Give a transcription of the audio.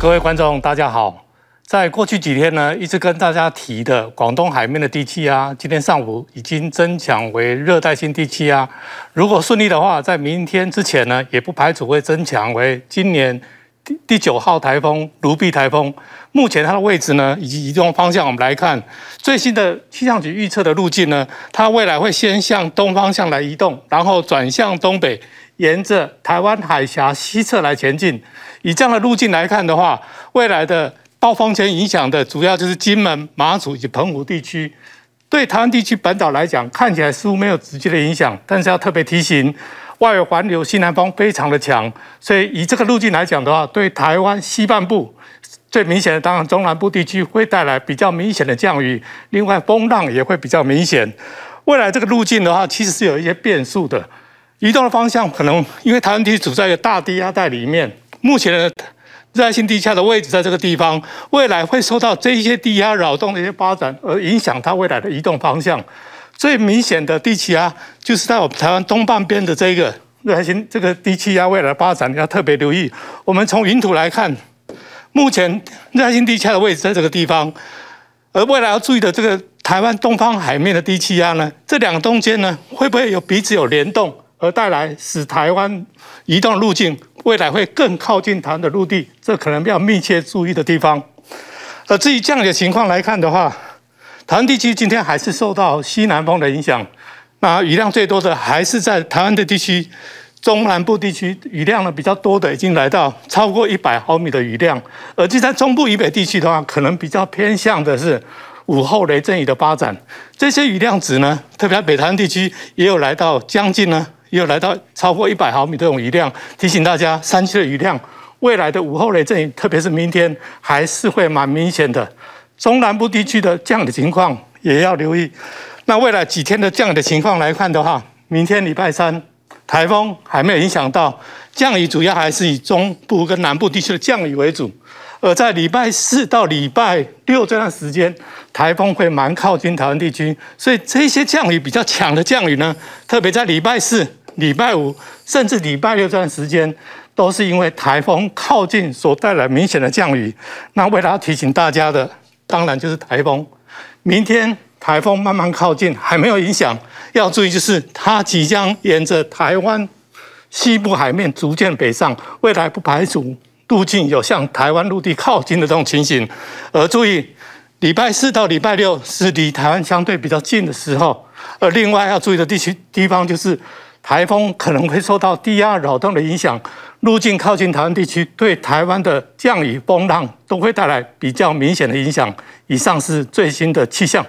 各位观众，大家好。在过去几天呢，一直跟大家提的广东海面的低气压，今天上午已经增强为热带性低气压。如果顺利的话，在明天之前呢，也不排除会增强为今年。第九号台风卢碧台风，目前它的位置呢，以及移动方向，我们来看最新的气象局预测的路径呢，它未来会先向东方向来移动，然后转向东北，沿着台湾海峡西侧来前进。以这样的路径来看的话，未来的暴风圈影响的主要就是金门、马祖以及澎湖地区。对台湾地区本岛来讲，看起来似乎没有直接的影响，但是要特别提醒，外围环流西南风非常的强，所以以这个路径来讲的话，对台湾西半部最明显的，当然中南部地区会带来比较明显的降雨，另外风浪也会比较明显。未来这个路径的话，其实是有一些变数的，移动的方向可能因为台湾地区处在一个大低压带里面，目前热带性低压的位置在这个地方，未来会受到这些低压扰动的一些发展而影响它未来的移动方向。最明显的低气压就是在我们台湾东半边的这个热带性这个低气压未来发展要特别留意。我们从云图来看，目前热带性低压的位置在这个地方，而未来要注意的这个台湾东方海面的低气压呢，这两个中间呢会不会有彼此有联动，而带来使台湾移动路径？未来会更靠近台湾的陆地，这可能比较密切注意的地方。而至于降雨情况来看的话，台湾地区今天还是受到西南风的影响，那雨量最多的还是在台湾的地区中南部地区，雨量呢比较多的已经来到超过一百毫米的雨量。而就在中部以北地区的话，可能比较偏向的是午后雷阵雨的发展，这些雨量值呢，特别北台湾地区也有来到将近呢。也有来到超过一百毫米这种雨量，提醒大家山区的雨量，未来的午后雷阵雨，特别是明天还是会蛮明显的。中南部地区的降雨情况也要留意。那未来几天的降雨的情况来看的话，明天礼拜三，台风还没有影响到，降雨主要还是以中部跟南部地区的降雨为主。而在礼拜四到礼拜六这段时间，台风会蛮靠近台湾地区，所以这些降雨比较强的降雨呢，特别在礼拜四。礼拜五甚至礼拜六这段时间，都是因为台风靠近所带来明显的降雨。那为了要提醒大家的，当然就是台风。明天台风慢慢靠近，还没有影响，要注意就是它即将沿着台湾西部海面逐渐北上，未来不排除路径有向台湾陆地靠近的这种情形。而注意，礼拜四到礼拜六是离台湾相对比较近的时候。而另外要注意的地区地方就是。台风可能会受到低压扰动的影响，路径靠近台湾地区，对台湾的降雨、风浪都会带来比较明显的影响。以上是最新的气象。